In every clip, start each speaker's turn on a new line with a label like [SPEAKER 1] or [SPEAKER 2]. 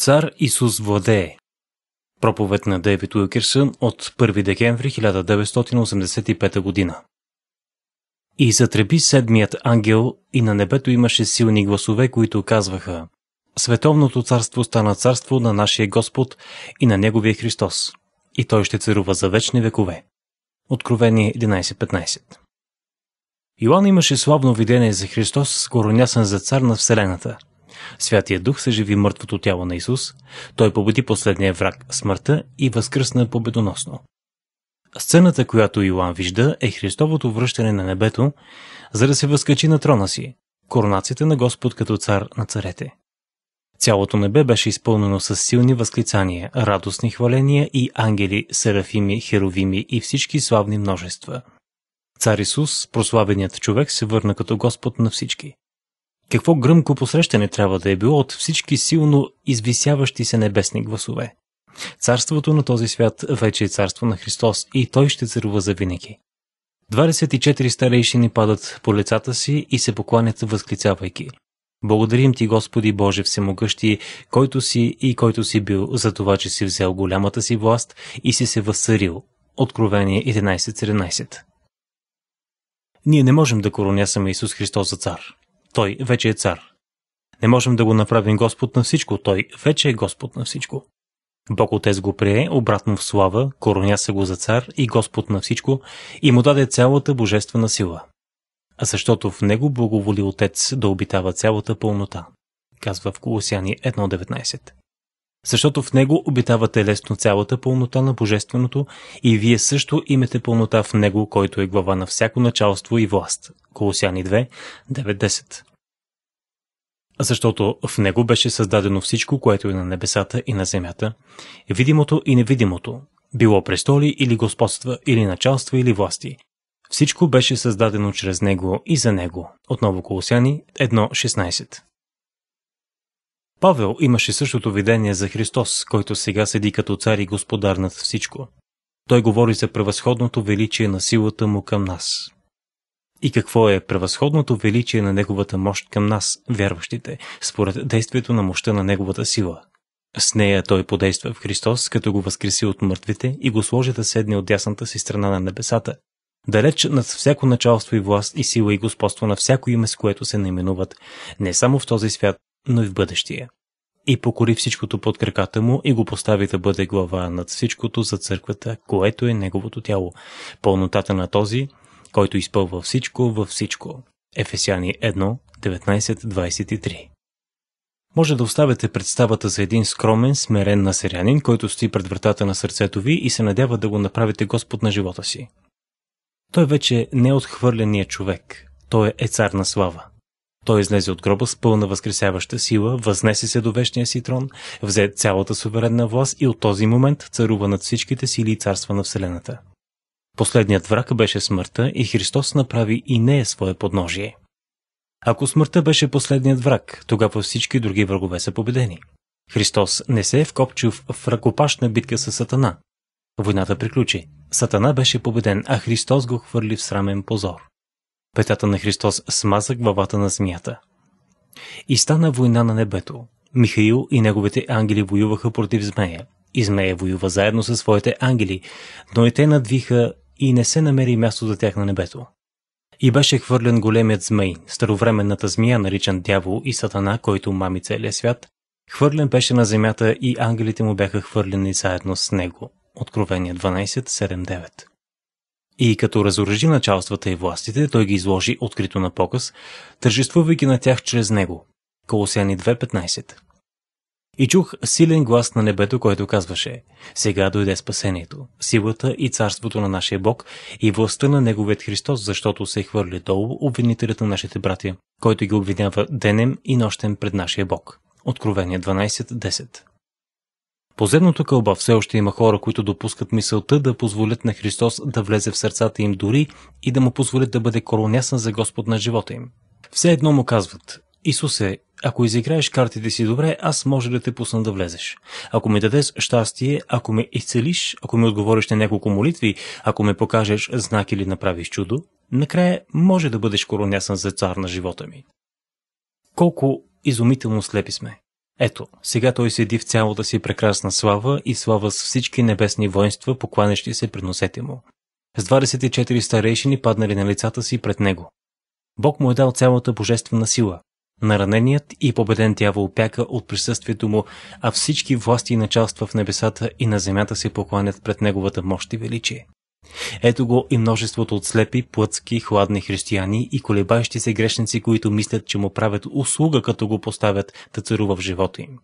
[SPEAKER 1] Цар Исус владее. Проповед на Дейвид Уилкерсън от 1 декември 1985 година. И затреби седмият ангел и на небето имаше силни гласове, които казваха Световното царство стана царство на нашия Господ и на Неговия Христос, и Той ще царува за вечни векове. Откровение 11.15 Йоанн имаше славно видение за Христос, коронясен за цар на Вселената – Святия Дух съживи мъртвото тяло на Исус, той победи последния враг – смъртта и възкръсна победоносно. Сцената, която Йоан вижда, е Христовото връщане на небето, за да се възкачи на трона си, коронацията на Господ като цар на царете. Цялото небе беше изпълнено с силни възклицания, радостни хваления и ангели, серафими, херовими и всички славни множества. Цар Исус, прославеният човек, се върна като Господ на всички. Какво гръмко посрещане трябва да е било от всички силно извисяващи се небесни гласове. Царството на този свят вече е царство на Христос и той ще царува за винаги. 24 старейшини падат по лицата си и се покланят възклицавайки. Благодарим ти, Господи Боже Всемогъщи, който си и който си бил, за това, че си взел голямата си власт и си се възсърил. Откровение 11.17 Ние не можем да коронясаме Исус Христос за цар. Той вече е цар. Не можем да го направим Господ на всичко, Той вече е Господ на всичко. Бог Отец го прие обратно в слава, короня се го за цар и Господ на всичко и му даде цялата божествена сила. А защото в него благоволи Отец да обитава цялата пълнота, казва в Колосяни 1.19 защото в него обитава телесно цялата пълнота на Божественото и вие също имате пълнота в него, който е глава на всяко началство и власт. Колосяни 2, 9-10 Защото в него беше създадено всичко, което е на небесата и на земята, видимото и невидимото, било престоли или господства, или началства, или власти. Всичко беше създадено чрез него и за него. Отново Колосяни 1.16 Павел имаше същото видение за Христос, който сега седи като цар и господар над всичко. Той говори за превъзходното величие на силата му към нас. И какво е превъзходното величие на неговата мощ към нас, вярващите, според действието на мощта на неговата сила? С нея той подейства в Христос, като го възкреси от мъртвите и го сложи да седне от дясната си страна на небесата, далеч над всяко началство и власт и сила и господство на всяко име, с което се наименуват, не само в този свят, но и в бъдещия. И покори всичкото под краката му и го постави да бъде глава над всичкото за църквата, което е неговото тяло. Пълнотата на този, който изпълва всичко във всичко. Ефесяни 1, 19-23 може да оставяте представата за един скромен, смирен насерянин, който стои пред вратата на сърцето ви и се надява да го направите Господ на живота си. Той вече не е отхвърления човек, той е цар на слава. Той излезе от гроба с пълна възкресяваща сила, възнесе се до вечния си трон, взе цялата суверенна власт и от този момент царува над всичките сили и царства на Вселената. Последният враг беше смъртта и Христос направи и нея свое подножие. Ако смъртта беше последният враг, тогава всички други врагове са победени. Христос не се е вкопчил в ръкопашна битка с Сатана. Войната приключи. Сатана беше победен, а Христос го хвърли в срамен позор. Петата на Христос смаза главата на змията. И стана война на небето. Михаил и неговите ангели воюваха против змея. И змея воюва заедно със своите ангели, но и те надвиха и не се намери място за тях на небето. И беше хвърлен големият змей, старовременната змия, наричан дявол и сатана, който мами целия свят, хвърлен беше на земята и ангелите му бяха хвърлени заедно с него. Откровение 12.7.9 и като разоръжи началствата и властите, той ги изложи открито на показ, тържествувайки на тях чрез него. Колосяни 2.15 И чух силен глас на небето, който казваше «Сега дойде спасението, силата и царството на нашия Бог и властта на Неговият Христос, защото се хвърли долу обвинителят на нашите братя, който ги обвинява денем и нощем пред нашия Бог». Откровение 12.10 по земното кълба все още има хора, които допускат мисълта да позволят на Христос да влезе в сърцата им дори и да му позволят да бъде коронясан за Господ на живота им. Все едно му казват, Исусе, ако изиграеш картите си добре, аз може да те пусна да влезеш. Ако ми дадеш щастие, ако ме изцелиш, ако ми отговориш на няколко молитви, ако ме покажеш знак или направиш чудо, накрая може да бъдеш коронясан за цар на живота ми. Колко изумително слепи сме. Ето, сега той седи в цялата си прекрасна слава и слава с всички небесни воинства, покланещи се при носете му. С 24 старейшини паднали на лицата си пред него. Бог му е дал цялата божествена сила. Нараненият и победен дявол пяка от присъствието му, а всички власти и началства в небесата и на земята се покланят пред неговата мощ и величие. Ето го и множеството от слепи, плътски, хладни християни и колебащи се грешници, които мислят, че му правят услуга, като го поставят да царува в живота им.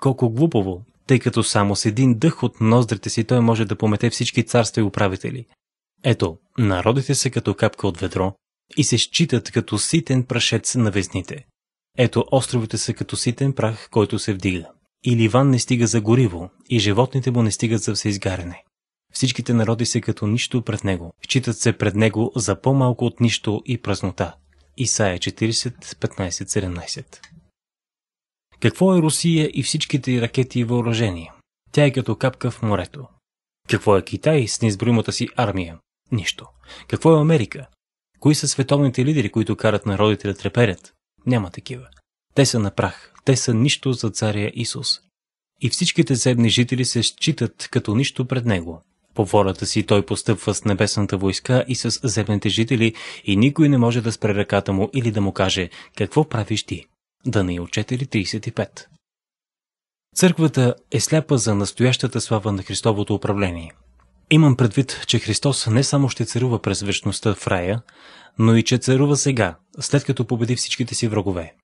[SPEAKER 1] Колко глупово, тъй като само с един дъх от ноздрите си той може да помете всички царства и управители. Ето, народите са като капка от ведро и се считат като ситен прашец на везните. Ето, островите са като ситен прах, който се вдига. И Ливан не стига за гориво, и животните му не стигат за всеизгаряне. Всичките народи са като нищо пред него. Считат се пред него за по-малко от нищо и празнота. Исаия 40, 15, 17 Какво е Русия и всичките ракети и въоръжения? Тя е като капка в морето. Какво е Китай с неизброимата си армия? Нищо. Какво е Америка? Кои са световните лидери, които карат народите да треперят? Няма такива. Те са на прах. Те са нищо за царя Исус. И всичките земни жители се считат като нищо пред него. По волята си той постъпва с небесната войска и с земните жители и никой не може да спре ръката му или да му каже «Какво правиш ти?» Да не е 4.35 Църквата е сляпа за настоящата слава на Христовото управление. Имам предвид, че Христос не само ще царува през вечността в рая, но и че царува сега, след като победи всичките си врагове.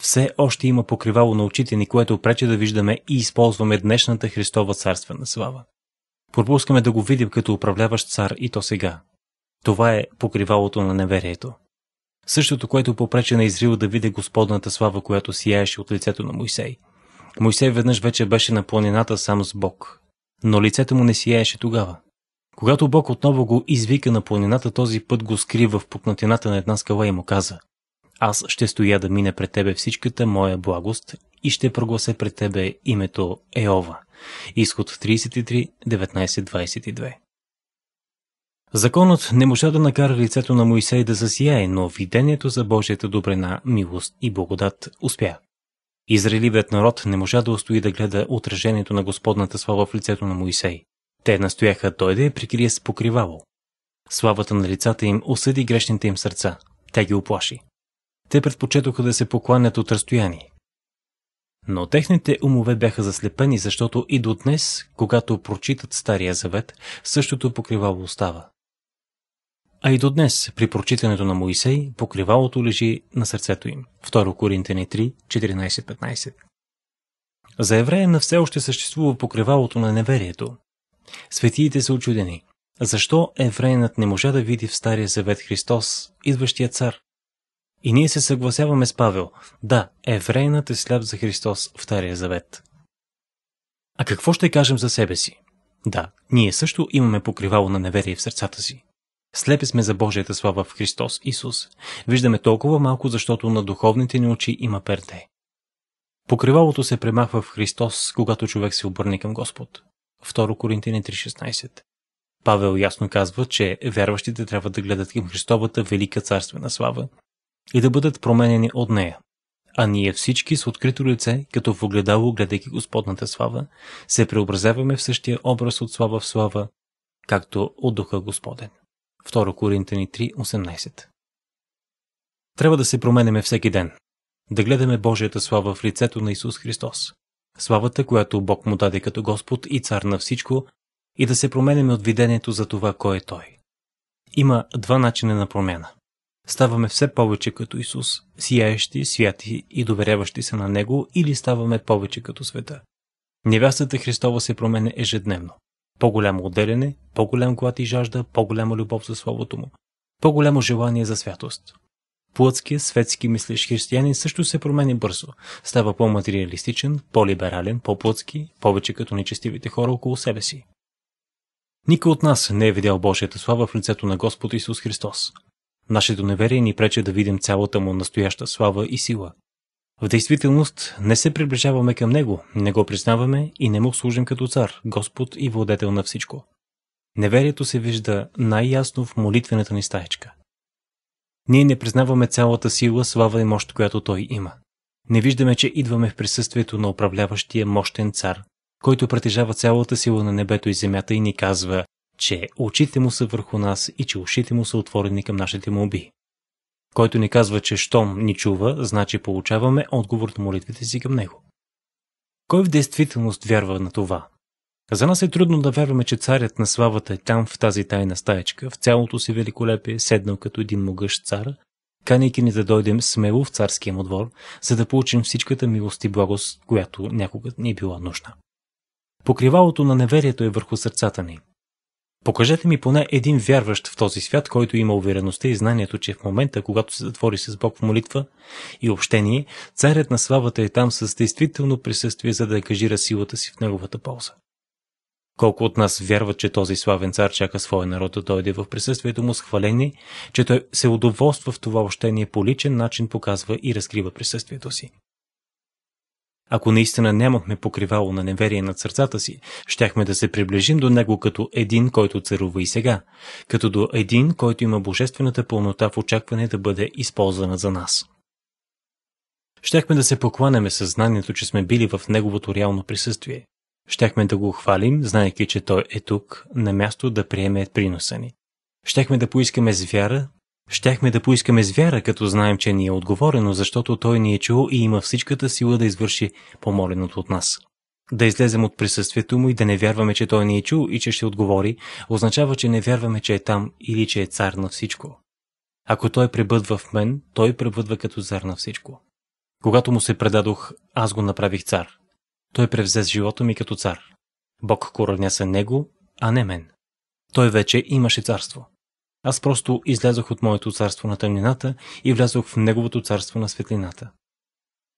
[SPEAKER 1] Все още има покривало на очите ни, което пречи да виждаме и използваме днешната Христова царствена слава. Пропускаме да го видим като управляващ цар и то сега. Това е покривалото на неверието. Същото, което попрече на Изрил да види господната слава, която сияеше от лицето на Мойсей. Мойсей веднъж вече беше на планината сам с Бог. Но лицето му не сияеше тогава. Когато Бог отново го извика на планината, този път го скри в пукнатината на една скала и му каза «Аз ще стоя да мине пред тебе всичката моя благост и ще проглася пред тебе името Еова». Изход 33.19.22 Законът не можа да накара лицето на Моисей да засияе, но видението за Божията добрина, милост и благодат успя. Израеливият народ не можа да устои да гледа отражението на Господната слава в лицето на Моисей. Те настояха той да я прикрие с покривало. Славата на лицата им осъди грешните им сърца. Тя ги оплаши. Те предпочетоха да се покланят от разстояние. Но техните умове бяха заслепени, защото и до днес, когато прочитат Стария Завет, същото покривало остава. А и до днес, при прочитането на Моисей, покривалото лежи на сърцето им. 2 Коринтени 3, 14-15 За еврея все още съществува покривалото на неверието. Светиите са очудени. Защо евреинът не можа да види в Стария Завет Христос, идващия цар? И ние се съгласяваме с Павел. Да, евреинът е сляп за Христос в Стария завет. А какво ще кажем за себе си? Да, ние също имаме покривало на неверие в сърцата си. Слепи сме за Божията слава в Христос Исус. Виждаме толкова малко, защото на духовните ни очи има перде. Покривалото се премахва в Христос, когато човек се обърне към Господ. 2 Коринтини 3.16 Павел ясно казва, че вярващите трябва да гледат към Христовата велика царствена слава, и да бъдат променени от нея. А ние всички с открито лице, като в огледало, гледайки Господната слава, се преобразяваме в същия образ от слава в слава, както от Духа Господен. 2 Коринтени 3.18 Трябва да се променяме всеки ден, да гледаме Божията слава в лицето на Исус Христос, славата, която Бог му даде като Господ и цар на всичко, и да се променяме от видението за това, кой е Той. Има два начина на промяна. Ставаме все повече като Исус, сияещи, святи и доверяващи се на Него или ставаме повече като света. Невястата Христова се променя ежедневно. По-голямо отделяне, по-голям глад и жажда, по-голяма любов за Словото му, по-голямо желание за святост. Плътския, светски мислещ християнин също се променя бързо. Става по-материалистичен, по-либерален, по-плътски, повече като нечестивите хора около себе си. Никой от нас не е видял Божията слава в лицето на Господ Исус Христос. Нашето неверие ни прече да видим цялата му настояща слава и сила. В действителност не се приближаваме към него, не го признаваме и не му служим като цар, Господ и владетел на всичко. Неверието се вижда най-ясно в молитвената ни стаечка. Ние не признаваме цялата сила, слава и мощ, която той има. Не виждаме, че идваме в присъствието на управляващия мощен цар, който притежава цялата сила на небето и земята и ни казва че очите му са върху нас и че ушите му са отворени към нашите молби. Който ни казва, че щом ни чува, значи получаваме отговор на молитвите си към него. Кой в действителност вярва на това? За нас е трудно да вярваме, че царят на славата е там в тази тайна стаечка, в цялото си великолепие, седнал като един могъщ цар, канейки ни да дойдем смело в царския му двор, за да получим всичката милост и благост, която някога ни е била нужна. Покривалото на неверието е върху сърцата ни – Покажете ми поне един вярващ в този свят, който има увереността и знанието, че в момента, когато се затвори с Бог в молитва и общение, царят на славата е там с действително присъствие, за да екажира силата си в неговата полза. Колко от нас вярват, че този славен цар чака своя народ да дойде в присъствието му с хваление, че той се удоволства в това общение по личен начин показва и разкрива присъствието си. Ако наистина нямахме покривало на неверие над сърцата си, щяхме да се приближим до него като един, който царува и сега, като до един, който има божествената пълнота в очакване да бъде използвана за нас. Щяхме да се покланеме съзнанието, че сме били в неговото реално присъствие. Щяхме да го хвалим, знаеки, че той е тук, на място да приеме приноса ни. Щяхме да поискаме с вяра Щяхме да поискаме с вяра, като знаем, че ни е отговорено, защото той ни е чул и има всичката сила да извърши помоленото от нас. Да излезем от присъствието му и да не вярваме, че той ни е чул и че ще отговори, означава, че не вярваме, че е там или че е цар на всичко. Ако той пребъдва в мен, той пребъдва като цар на всичко. Когато му се предадох, аз го направих цар. Той превзе живота ми като цар. Бог коравня се него, а не мен. Той вече имаше царство. Аз просто излязох от моето царство на тъмнината и влязох в неговото царство на светлината.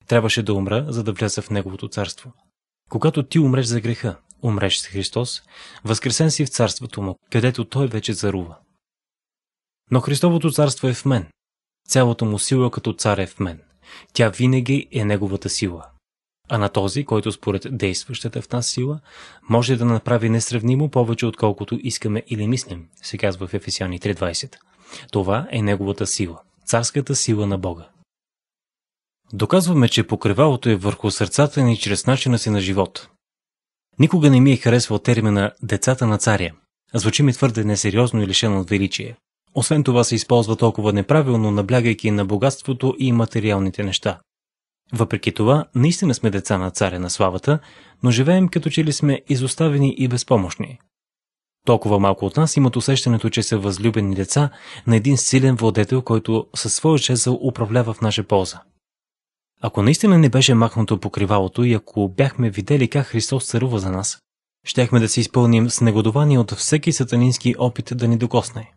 [SPEAKER 1] Трябваше да умра, за да вляза в неговото царство. Когато ти умреш за греха, умреш с Христос, възкресен си в царството му, където той вече зарува. Но Христовото царство е в мен. Цялата му сила като цар е в мен. Тя винаги е неговата сила а на този, който според действащата в нас сила, може да направи несравнимо повече отколкото искаме или мислим, се казва в Ефесяни 3.20. Това е неговата сила, царската сила на Бога. Доказваме, че покривалото е върху сърцата ни чрез начина си на живот. Никога не ми е харесвал термина «децата на царя». Звучи ми твърде несериозно и лишено от величие. Освен това се използва толкова неправилно, наблягайки на богатството и материалните неща. Въпреки това, наистина сме деца на царя на славата, но живеем като че ли сме изоставени и безпомощни. Толкова малко от нас имат усещането, че са възлюбени деца на един силен владетел, който със своя чезъл управлява в наша полза. Ако наистина не беше махнато покривалото и ако бяхме видели как Христос царува за нас, щяхме да се изпълним с негодование от всеки сатанински опит да ни докосне.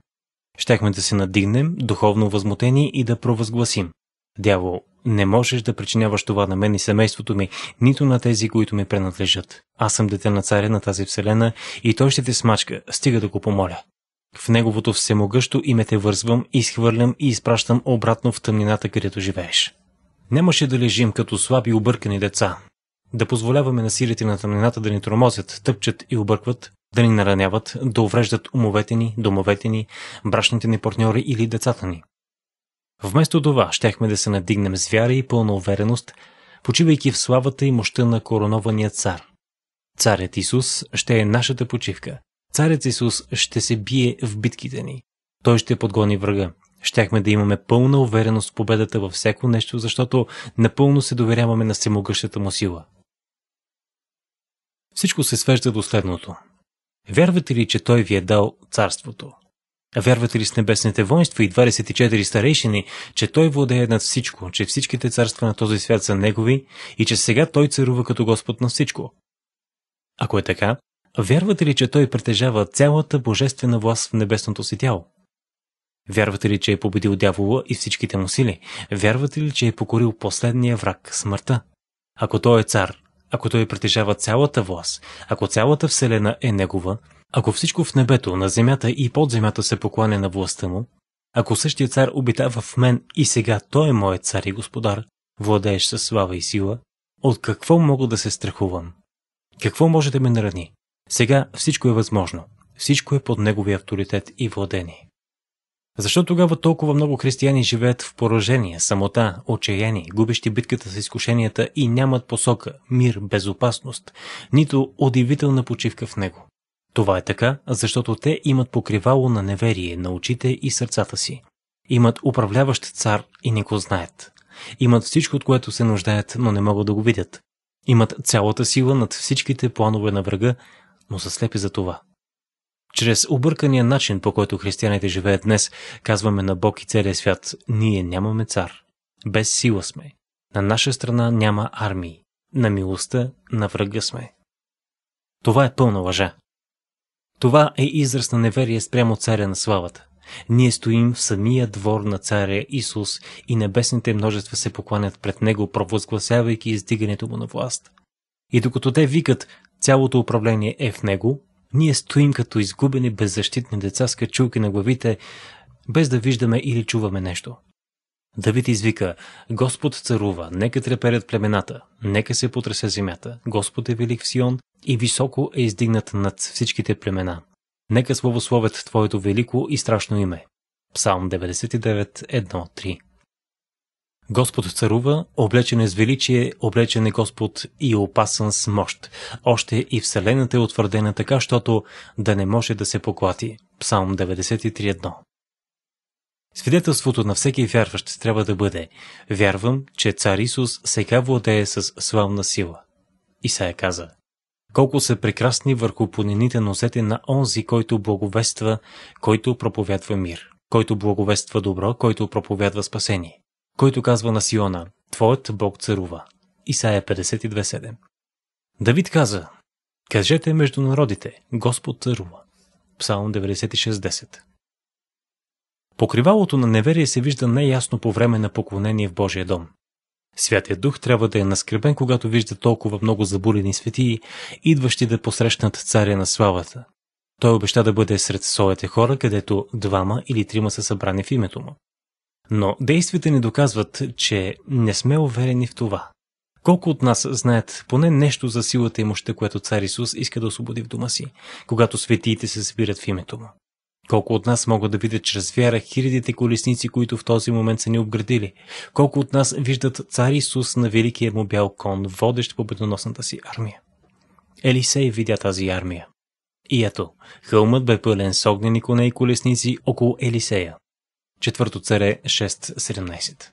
[SPEAKER 1] Щяхме да се надигнем, духовно възмутени и да провъзгласим. Дявол, не можеш да причиняваш това на мен и семейството ми, нито на тези, които ми принадлежат. Аз съм дете на царя на тази вселена и той ще те смачка, стига да го помоля. В неговото всемогъщо име те вързвам, изхвърлям и изпращам обратно в тъмнината, където живееш. Нямаше да лежим като слаби объркани деца, да позволяваме на силите на тъмнината да ни тромозят, тъпчат и объркват, да ни нараняват, да увреждат умовете ни, домовете ни, брашните ни партньори или децата ни. Вместо това, щяхме да се надигнем с вяра и пълна увереност, почивайки в славата и мощта на коронования цар. Царят Исус ще е нашата почивка. Царят Исус ще се бие в битките ни. Той ще подгони врага. Щяхме да имаме пълна увереност в победата във всяко нещо, защото напълно се доверяваме на всемогъщата му сила. Всичко се свежда до следното. Вярвате ли, че Той ви е дал царството? Вярвате ли с небесните воинства и 24 старейшини, че той владее над всичко, че всичките царства на този свят са негови и че сега той царува като Господ на всичко? Ако е така, вярвате ли, че той притежава цялата божествена власт в небесното си тяло? Вярвате ли, че е победил дявола и всичките му сили? Вярвате ли, че е покорил последния враг – смъртта? Ако той е цар, ако той притежава цялата власт, ако цялата вселена е негова – ако всичко в небето, на земята и под земята се поклане на властта му, ако същия цар обитава в мен и сега той е моят цар и господар, владееш със слава и сила, от какво мога да се страхувам? Какво може да ме нарани? Сега всичко е възможно. Всичко е под неговия авторитет и владение. Защо тогава толкова много християни живеят в поражение, самота, отчаяние, губещи битката с изкушенията и нямат посока, мир, безопасност, нито удивителна почивка в него? Това е така, защото те имат покривало на неверие на очите и сърцата си. Имат управляващ цар и не го знаят. Имат всичко, от което се нуждаят, но не могат да го видят. Имат цялата сила над всичките планове на врага, но са слепи за това. Чрез объркания начин, по който християните живеят днес, казваме на Бог и целия свят, ние нямаме цар. Без сила сме. На наша страна няма армии. На милостта на врага сме. Това е пълна лъжа. Това е израз на неверие спрямо царя на славата. Ние стоим в самия двор на царя Исус и небесните множества се покланят пред него, провозгласявайки издигането му на власт. И докато те викат, цялото управление е в него, ние стоим като изгубени беззащитни деца с качулки на главите, без да виждаме или чуваме нещо. Давид извика, Господ царува, нека треперят племената, нека се потресе земята, Господ е велик в Сион и високо е издигнат над всичките племена. Нека славословят Твоето велико и страшно име. Псалм 99.1.3 Господ царува, облечен е с величие, облечен е Господ и е опасен с мощ. Още и Вселената е утвърдена така, щото да не може да се поклати. Псалм 93.1 Свидетелството на всеки вярващ трябва да бъде «Вярвам, че цар Исус сега владее с славна сила». Исая каза «Колко са прекрасни върху планините носете на онзи, който благовества, който проповядва мир, който благовества добро, който проповядва спасение, който казва на Сиона «Твоят Бог царува». Исаия 52.7 Давид каза «Кажете между народите, Господ царува». Псалм 96.10 Покривалото на неверие се вижда не-ясно по време на поклонение в Божия дом. Святия Дух трябва да е наскребен, когато вижда толкова много забурени светии, идващи да посрещнат царя на славата. Той обеща да бъде сред своите хора, където двама или трима са събрани в името му. Но действията ни доказват, че не сме уверени в това. Колко от нас знаят поне нещо за силата и мощта, което цар Исус иска да освободи в дома си, когато светиите се събират в името му? Колко от нас могат да видят чрез вяра хилядите колесници, които в този момент са ни обградили? Колко от нас виждат цар Исус на великия му бял кон, водещ победоносната си армия? Елисей видя тази армия. И ето, хълмът бе пълен с огнени коне и колесници около Елисея. Четвърто царе 6.17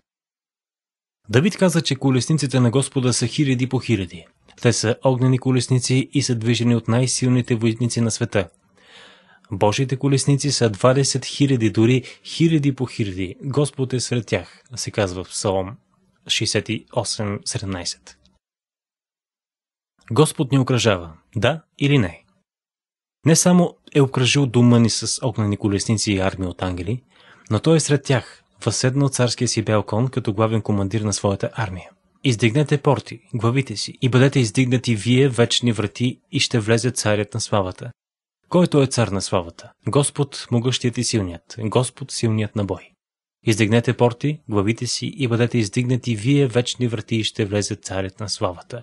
[SPEAKER 1] Давид каза, че колесниците на Господа са хиляди по хиляди. Те са огнени колесници и са движени от най-силните войници на света, Божите колесници са 20 хиляди, дори хиляди по хиляди. Господ е сред тях, се казва в Псалом 68.17. Господ ни окръжава, да или не? Не само е окръжил дума ни с огнени колесници и армия от ангели, но той е сред тях, въседнал царския си бял кон като главен командир на своята армия. Издигнете порти, главите си и бъдете издигнати вие вечни врати и ще влезе царят на славата. Който е цар на славата? Господ, могъщият и силният, Господ, силният на бой. Издигнете порти, главите си и бъдете издигнати вие вечни врати и ще влезе царят на славата.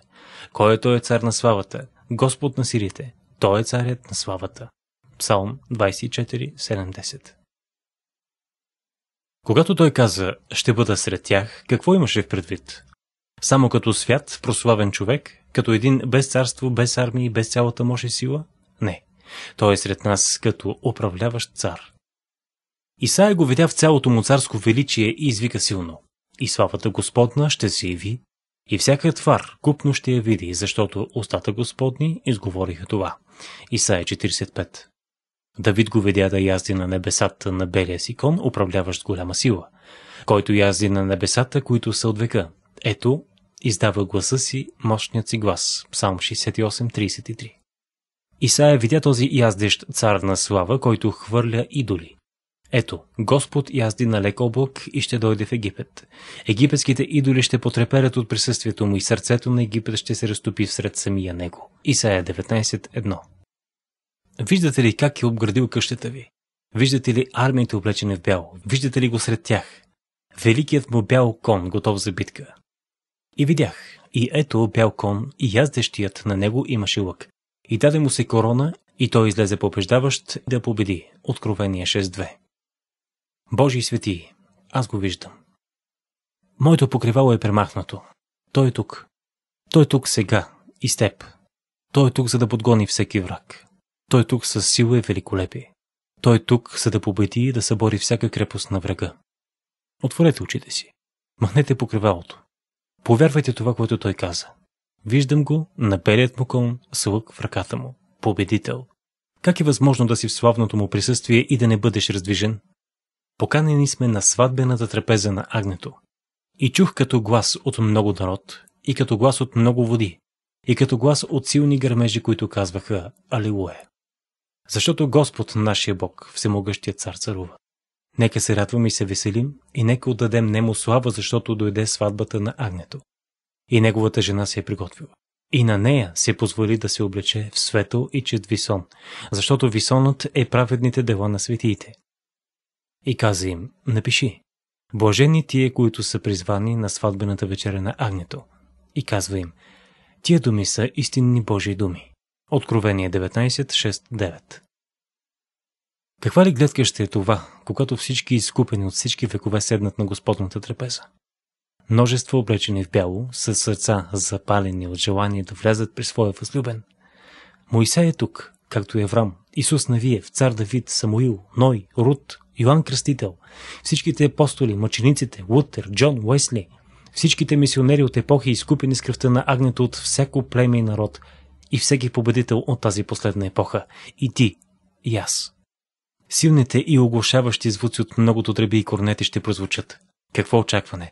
[SPEAKER 1] Който е цар на славата? Господ на сирите. Той е царят на славата. Псалм 24.70 Когато той каза, ще бъда сред тях, какво имаше в предвид? Само като свят, прославен човек, като един без царство, без армии, без цялата мощ и сила – той е сред нас като управляващ цар. Исаия го видя в цялото му царско величие и извика силно. И славата Господна ще се яви, и всяка твар купно ще я види, защото устата Господни изговориха това. Исаия 45 Давид го видя да язди на небесата на белия си кон, управляващ голяма сила, който язди на небесата, които са от века. Ето, издава гласа си мощният си глас. Псалм 33 Исаия видя този яздещ цар на слава, който хвърля идоли. Ето, Господ язди на лек облак и ще дойде в Египет. Египетските идоли ще потреперят от присъствието му и сърцето на Египет ще се разтопи всред самия него. Исаия 19.1 Виждате ли как е обградил къщата ви? Виждате ли армията облечени в бяло? Виждате ли го сред тях? Великият му бял кон, готов за битка. И видях, и ето бял кон, и яздещият на него имаше лък и даде му се корона и той излезе побеждаващ да победи. Откровение 6.2 Божи свети, аз го виждам. Моето покривало е премахнато. Той е тук. Той е тук сега и с теб. Той е тук, за да подгони всеки враг. Той е тук с сила и великолепие. Той е тук, за да победи и да събори всяка крепост на врага. Отворете очите си. Махнете покривалото. Повярвайте това, което той каза. Виждам го, белият му кълн, с лък в ръката му. Победител. Как е възможно да си в славното му присъствие и да не бъдеш раздвижен? Поканени сме на сватбената трапеза на агнето. И чух като глас от много народ, и като глас от много води, и като глас от силни гърмежи, които казваха Алилуе. Защото Господ, нашия Бог, всемогъщия цар царува. Нека се радваме и се веселим, и нека отдадем Нему слава, защото дойде сватбата на агнето и неговата жена се е приготвила. И на нея се позволи да се облече в свето и чет висон, защото висонът е праведните дела на светиите. И каза им, напиши, Блажени тие, които са призвани на сватбената вечеря на Агнето. И казва им, тия думи са истинни Божии думи. Откровение 19.6.9 Каква ли гледка ще е това, когато всички изкупени от всички векове седнат на Господната трапеза? множество облечени в бяло, с сърца запалени от желание да влязат при своя възлюбен. Моисей е тук, както Еврам, Исус Навиев, цар Давид, Самуил, Ной, Рут, Йоанн Кръстител, всичките апостоли, мъчениците, Лутер, Джон, Уесли, всичките мисионери от епохи, изкупени с кръвта на агнето от всяко племе и народ, и всеки победител от тази последна епоха, и ти, и аз. Силните и оглушаващи звуци от многото дреби и корнети ще прозвучат. Какво очакване?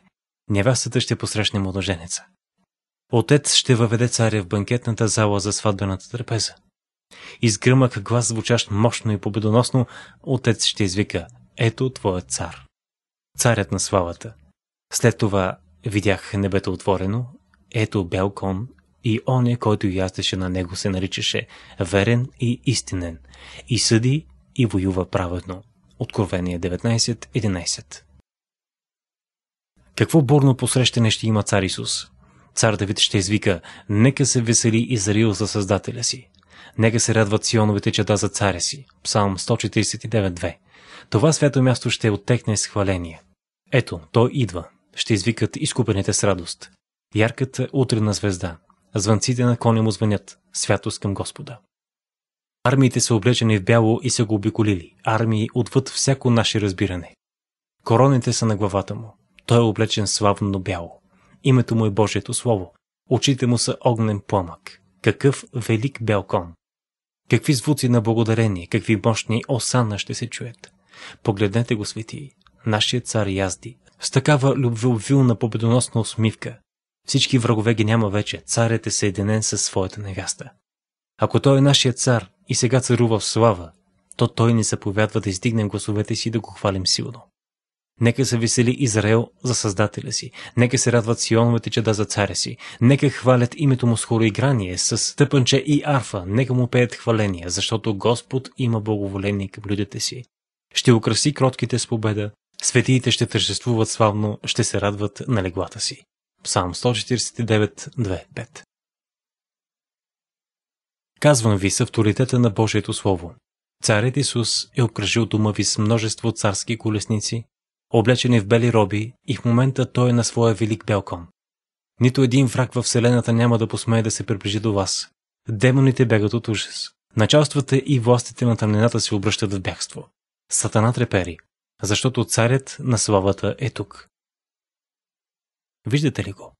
[SPEAKER 1] Невястата ще посрещне младоженеца. Отец ще въведе царя в банкетната зала за сватбената трапеза. Изгръмък глас, звучащ мощно и победоносно, отец ще извика «Ето твоят цар». Царят на славата. След това видях небето отворено, ето бял кон и оне, който яздеше на него, се наричаше верен и истинен, и съди и воюва праведно. Откровение 19.11 какво бурно посрещане ще има цар Исус? Цар Давид ще извика, нека се весели Израил за Създателя си. Нека се радват сионовите чада за царя си. Псалм 149.2 Това свято място ще оттекне с хваление. Ето, той идва. Ще извикат изкупените с радост. Ярката утрена звезда. Звънците на коня му звънят. Святост към Господа. Армиите са облечени в бяло и са го обиколили. Армии отвъд всяко наше разбиране. Короните са на главата му. Той е облечен славно бяло. Името му е Божието Слово. Очите му са огнен пламък. Какъв велик бял кон! Какви звуци на благодарение, какви мощни осана ще се чуят! Погледнете го, свети, Нашият цар язди, с такава любвеобилна победоносна усмивка. Всички врагове ги няма вече, царят е съединен със своята невяста. Ако той е нашия цар и сега царува в слава, то той ни заповядва да издигнем гласовете си да го хвалим силно. Нека се весели Израел за Създателя си. Нека се радват Сионовете чеда за царя си. Нека хвалят името му с хороиграние, с тъпънче и арфа. Нека му пеят хваления, защото Господ има благоволение към людите си. Ще украси кротките с победа. Светиите ще тържествуват славно, ще се радват на леглата си. Псалм 149.2.5 Казвам ви с авторитета на Божието Слово. Царят Исус е обкръжил дума ви с множество царски колесници, облечени в бели роби и в момента той е на своя велик бел кон. Нито един враг във вселената няма да посмее да се приближи до вас. Демоните бягат от ужас. Началствата и властите на тъмнината се обръщат в бягство. Сатана трепери, защото царят на славата е тук. Виждате ли го?